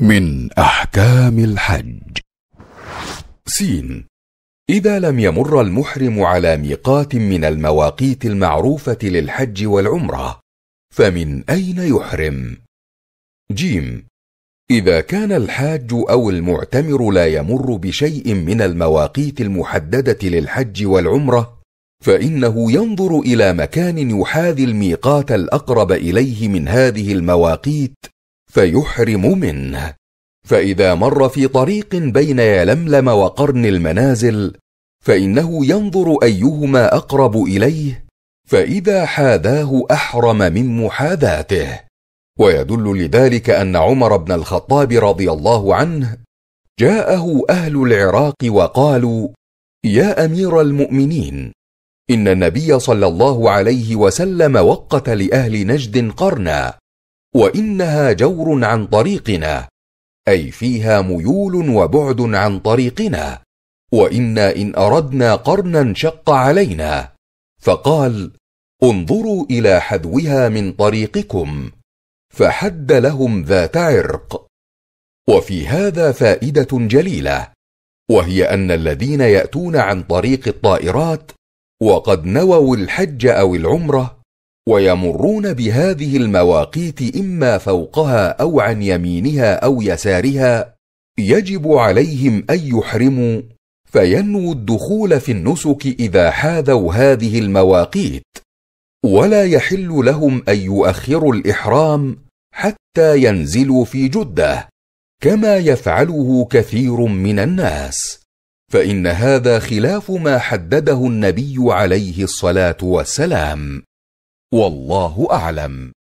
من أحكام الحج سين إذا لم يمر المحرم على ميقات من المواقيت المعروفة للحج والعمرة فمن أين يحرم؟ جيم إذا كان الحاج أو المعتمر لا يمر بشيء من المواقيت المحددة للحج والعمرة فإنه ينظر إلى مكان يحاذي الميقات الأقرب إليه من هذه المواقيت فيحرم منه فاذا مر في طريق بين يلملم وقرن المنازل فانه ينظر ايهما اقرب اليه فاذا حاذاه احرم من محاذاته ويدل لذلك ان عمر بن الخطاب رضي الله عنه جاءه اهل العراق وقالوا يا امير المؤمنين ان النبي صلى الله عليه وسلم وقت لاهل نجد قرنا وانها جور عن طريقنا اي فيها ميول وبعد عن طريقنا وانا ان اردنا قرنا شق علينا فقال انظروا الى حذوها من طريقكم فحد لهم ذات عرق وفي هذا فائده جليله وهي ان الذين ياتون عن طريق الطائرات وقد نووا الحج او العمره ويمرون بهذه المواقيت اما فوقها او عن يمينها او يسارها يجب عليهم ان يحرموا فينووا الدخول في النسك اذا حاذوا هذه المواقيت ولا يحل لهم ان يؤخروا الاحرام حتى ينزلوا في جده كما يفعله كثير من الناس فان هذا خلاف ما حدده النبي عليه الصلاه والسلام والله أعلم